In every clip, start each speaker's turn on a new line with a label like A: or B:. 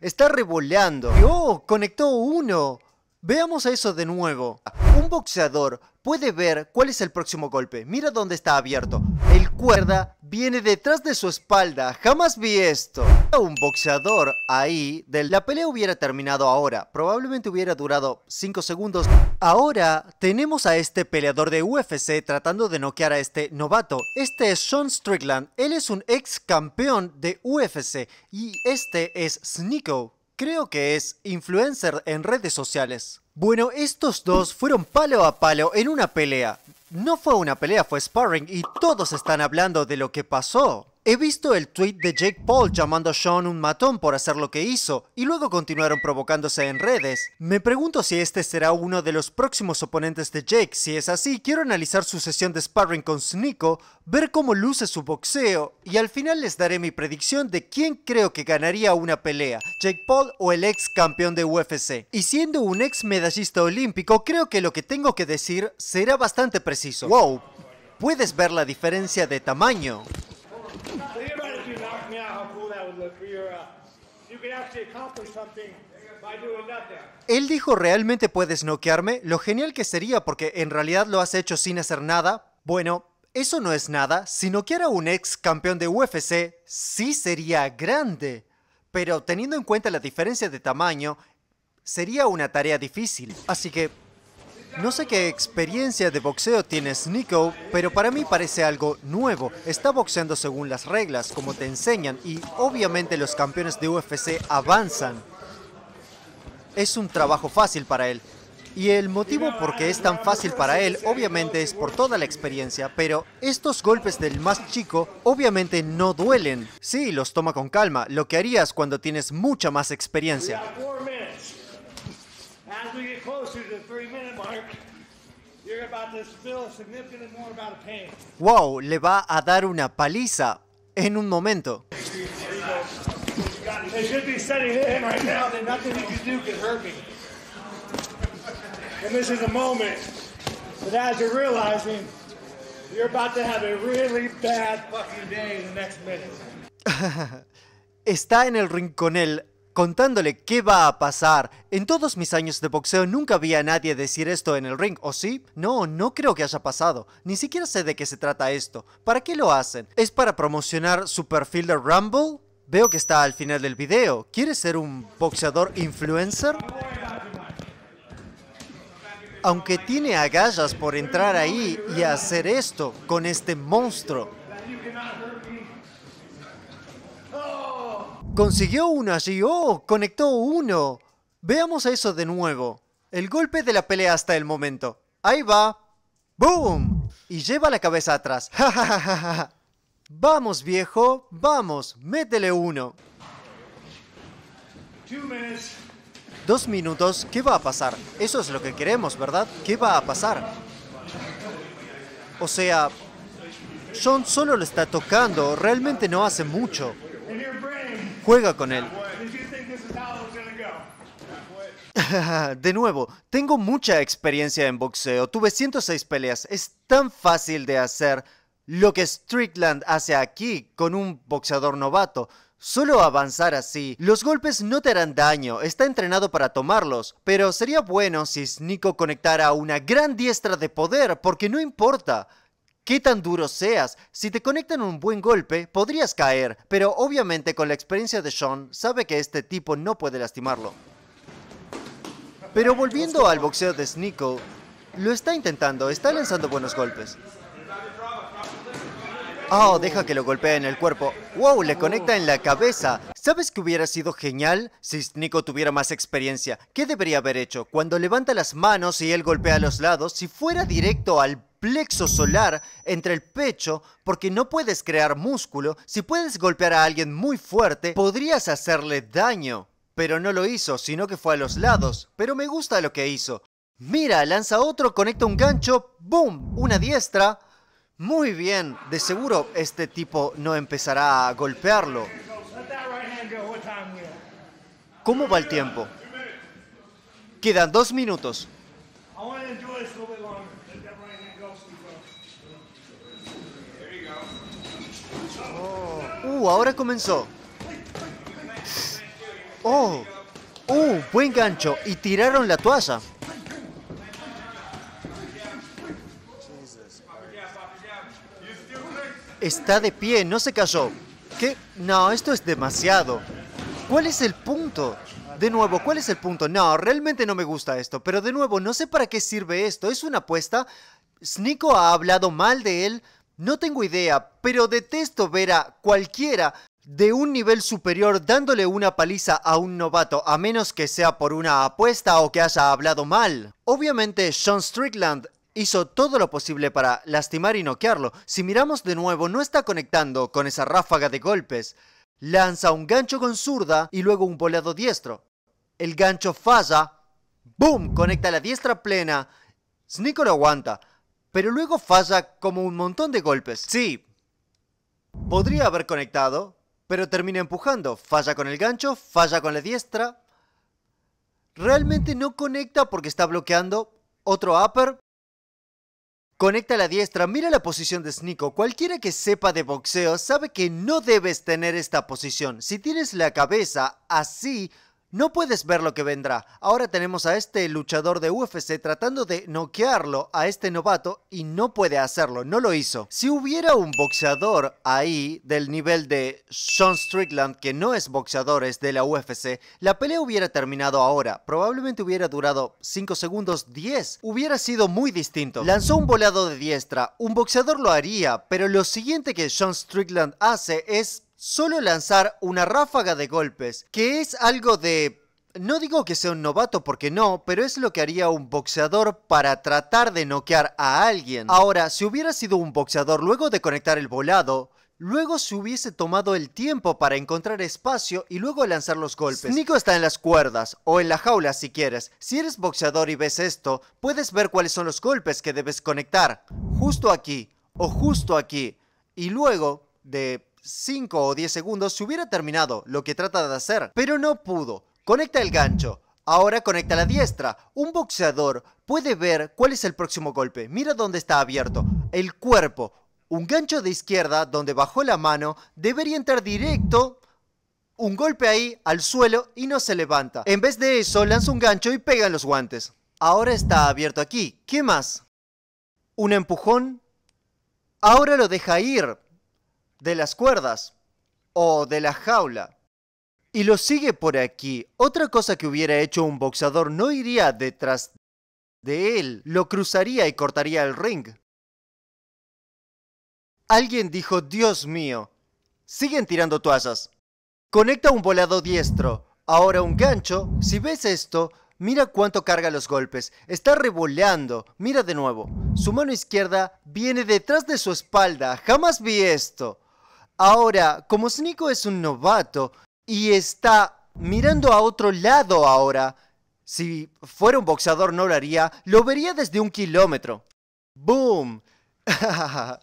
A: Está reboleando. ¡Oh! Conectó uno. Veamos a eso de nuevo. Un boxeador puede ver cuál es el próximo golpe. Mira dónde está abierto. El cuerda viene detrás de su espalda. Jamás vi esto. Un boxeador ahí, la pelea hubiera terminado ahora. Probablemente hubiera durado 5 segundos. Ahora tenemos a este peleador de UFC tratando de noquear a este novato. Este es Sean Strickland. Él es un ex campeón de UFC y este es Sneeko creo que es influencer en redes sociales. Bueno, estos dos fueron palo a palo en una pelea. No fue una pelea, fue sparring y todos están hablando de lo que pasó. He visto el tweet de Jake Paul llamando a Sean un matón por hacer lo que hizo, y luego continuaron provocándose en redes. Me pregunto si este será uno de los próximos oponentes de Jake, si es así, quiero analizar su sesión de sparring con Snico, ver cómo luce su boxeo, y al final les daré mi predicción de quién creo que ganaría una pelea, Jake Paul o el ex campeón de UFC. Y siendo un ex medallista olímpico, creo que lo que tengo que decir será bastante preciso. ¡Wow! Puedes ver la diferencia de tamaño. Uh, Él dijo, ¿realmente puedes noquearme? Lo genial que sería porque en realidad lo has hecho sin hacer nada. Bueno, eso no es nada. Si noqueara a un ex campeón de UFC, sí sería grande. Pero teniendo en cuenta la diferencia de tamaño, sería una tarea difícil. Así que no sé qué experiencia de boxeo tiene Nico, pero para mí parece algo nuevo. Está boxeando según las reglas, como te enseñan, y obviamente los campeones de UFC avanzan. Es un trabajo fácil para él. Y el motivo por qué es tan fácil para él, obviamente, es por toda la experiencia, pero estos golpes del más chico, obviamente, no duelen. Sí, los toma con calma, lo que harías cuando tienes mucha más experiencia to the three-minute mark. You're about to spill significantly more amount of pain. Wow, le va a dar una paliza en un momento. They should be setting in right now that nothing you can do can hurt me. And this is a moment that as you're realizing, you're about to have a really bad fucking day in the next minute. Está en el rinconel contándole qué va a pasar. En todos mis años de boxeo nunca vi a nadie decir esto en el ring, ¿o sí? No, no creo que haya pasado. Ni siquiera sé de qué se trata esto. ¿Para qué lo hacen? ¿Es para promocionar su perfil de Rumble? Veo que está al final del video. ¿Quieres ser un boxeador influencer? Aunque tiene agallas por entrar ahí y hacer esto con este monstruo. Consiguió uno allí. ¡Oh! Conectó uno. Veamos eso de nuevo. El golpe de la pelea hasta el momento. Ahí va. ¡Boom! Y lleva la cabeza atrás. vamos, viejo. Vamos. Métele uno. Dos minutos. ¿Qué va a pasar? Eso es lo que queremos, ¿verdad? ¿Qué va a pasar? O sea, John solo lo está tocando. Realmente no hace mucho juega con él. De nuevo, tengo mucha experiencia en boxeo, tuve 106 peleas, es tan fácil de hacer lo que Strickland hace aquí con un boxeador novato. Solo avanzar así. Los golpes no te harán daño, está entrenado para tomarlos, pero sería bueno si Snico conectara una gran diestra de poder, porque no importa. ¿Qué tan duro seas? Si te conectan un buen golpe, podrías caer, pero obviamente con la experiencia de Sean, sabe que este tipo no puede lastimarlo. Pero volviendo al boxeo de Sneeko, lo está intentando, está lanzando buenos golpes. Oh, deja que lo golpee en el cuerpo. Wow, le conecta en la cabeza. ¿Sabes que hubiera sido genial si Sneeko tuviera más experiencia? ¿Qué debería haber hecho? Cuando levanta las manos y él golpea a los lados, si fuera directo al plexo solar entre el pecho porque no puedes crear músculo. Si puedes golpear a alguien muy fuerte, podrías hacerle daño. Pero no lo hizo, sino que fue a los lados. Pero me gusta lo que hizo. Mira, lanza otro, conecta un gancho, ¡boom! Una diestra. Muy bien, de seguro este tipo no empezará a golpearlo. ¿Cómo va el tiempo? Quedan dos minutos. Oh. Uh, ahora comenzó. Oh. Uh, buen gancho. Y tiraron la toalla. Está de pie, no se cayó. ¿Qué? No, esto es demasiado. ¿Cuál es el punto? De nuevo, ¿cuál es el punto? No, realmente no me gusta esto, pero de nuevo, no sé para qué sirve esto. ¿Es una apuesta? ¿Snico ha hablado mal de él? No tengo idea, pero detesto ver a cualquiera de un nivel superior dándole una paliza a un novato, a menos que sea por una apuesta o que haya hablado mal. Obviamente, Sean Strickland hizo todo lo posible para lastimar y noquearlo. Si miramos de nuevo, no está conectando con esa ráfaga de golpes. Lanza un gancho con zurda y luego un volado diestro el gancho falla, ¡boom! Conecta la diestra plena. Snico lo aguanta, pero luego falla como un montón de golpes. Sí, podría haber conectado, pero termina empujando. Falla con el gancho, falla con la diestra. Realmente no conecta porque está bloqueando otro upper. Conecta la diestra, mira la posición de Snico. Cualquiera que sepa de boxeo sabe que no debes tener esta posición. Si tienes la cabeza así, no puedes ver lo que vendrá. Ahora tenemos a este luchador de UFC tratando de noquearlo a este novato y no puede hacerlo, no lo hizo. Si hubiera un boxeador ahí del nivel de Sean Strickland, que no es boxeador, es de la UFC, la pelea hubiera terminado ahora. Probablemente hubiera durado 5 segundos, 10. Hubiera sido muy distinto. Lanzó un volado de diestra. Un boxeador lo haría, pero lo siguiente que Sean Strickland hace es solo lanzar una ráfaga de golpes, que es algo de... No digo que sea un novato porque no, pero es lo que haría un boxeador para tratar de noquear a alguien. Ahora, si hubiera sido un boxeador luego de conectar el volado, Luego se hubiese tomado el tiempo para encontrar espacio y luego lanzar los golpes. Nico está en las cuerdas, o en la jaula si quieres. Si eres boxeador y ves esto, puedes ver cuáles son los golpes que debes conectar. Justo aquí, o justo aquí. Y luego, de 5 o 10 segundos se hubiera terminado lo que trata de hacer, pero no pudo. Conecta el gancho. Ahora conecta la diestra. Un boxeador puede ver cuál es el próximo golpe. Mira dónde está abierto. El cuerpo. Un gancho de izquierda donde bajó la mano debería entrar directo un golpe ahí al suelo y no se levanta. En vez de eso, lanza un gancho y pega en los guantes. Ahora está abierto aquí. ¿Qué más? Un empujón. Ahora lo deja ir de las cuerdas o de la jaula. Y lo sigue por aquí. Otra cosa que hubiera hecho un boxeador no iría detrás de él, lo cruzaría y cortaría el ring. Alguien dijo, Dios mío, siguen tirando toallas. Conecta un volado diestro, ahora un gancho. Si ves esto, mira cuánto carga los golpes. Está revoleando. Mira de nuevo. Su mano izquierda viene detrás de su espalda. Jamás vi esto. Ahora, como Sneeko es un novato y está mirando a otro lado ahora, si fuera un boxeador no lo haría, lo vería desde un kilómetro. ¡Boom!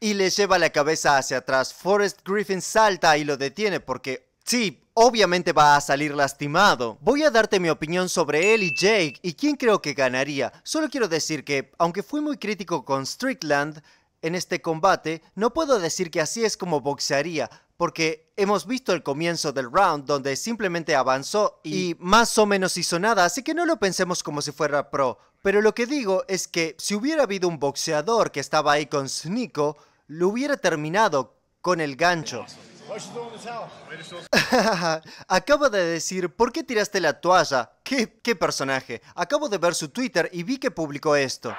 A: y le lleva la cabeza hacia atrás. Forrest Griffin salta y lo detiene porque, sí, obviamente va a salir lastimado. Voy a darte mi opinión sobre él y Jake y quién creo que ganaría. Solo quiero decir que, aunque fui muy crítico con Strickland, en este combate no puedo decir que así es como boxearía, porque hemos visto el comienzo del round donde simplemente avanzó y, más o menos hizo nada, así que no lo pensemos como si fuera pro. Pero lo que digo es que si hubiera habido un boxeador que estaba ahí con Snico, lo hubiera terminado con el gancho. Acabo de decir, ¿por qué tiraste la toalla? ¿Qué, ¿Qué personaje? Acabo de ver su Twitter y vi que publicó esto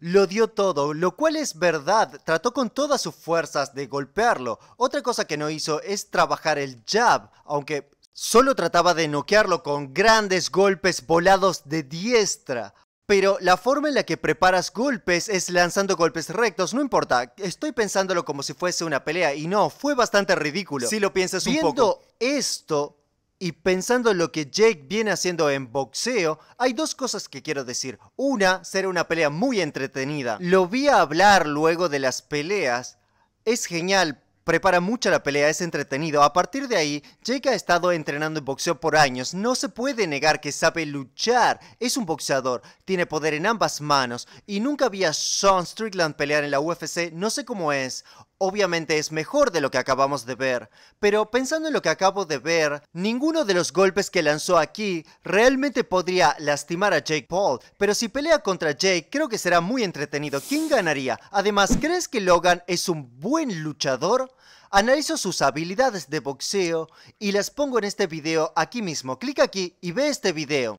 A: lo dio todo, lo cual es verdad. Trató con todas sus fuerzas de golpearlo. Otra cosa que no hizo es trabajar el jab, aunque solo trataba de noquearlo con grandes golpes volados de diestra. Pero la forma en la que preparas golpes es lanzando golpes rectos, no importa, estoy pensándolo como si fuese una pelea y no, fue bastante ridículo. Si lo piensas un poco. esto, y pensando en lo que Jake viene haciendo en boxeo, hay dos cosas que quiero decir. Una, será una pelea muy entretenida. Lo vi hablar luego de las peleas. Es genial, prepara mucho la pelea, es entretenido. A partir de ahí, Jake ha estado entrenando en boxeo por años. No se puede negar que sabe luchar. Es un boxeador, tiene poder en ambas manos. Y nunca vi a Sean Strickland pelear en la UFC, no sé cómo es. Obviamente es mejor de lo que acabamos de ver, pero pensando en lo que acabo de ver, ninguno de los golpes que lanzó aquí realmente podría lastimar a Jake Paul, pero si pelea contra Jake creo que será muy entretenido. ¿Quién ganaría? Además, ¿crees que Logan es un buen luchador? Analizo sus habilidades de boxeo y las pongo en este video aquí mismo. Clic aquí y ve este video.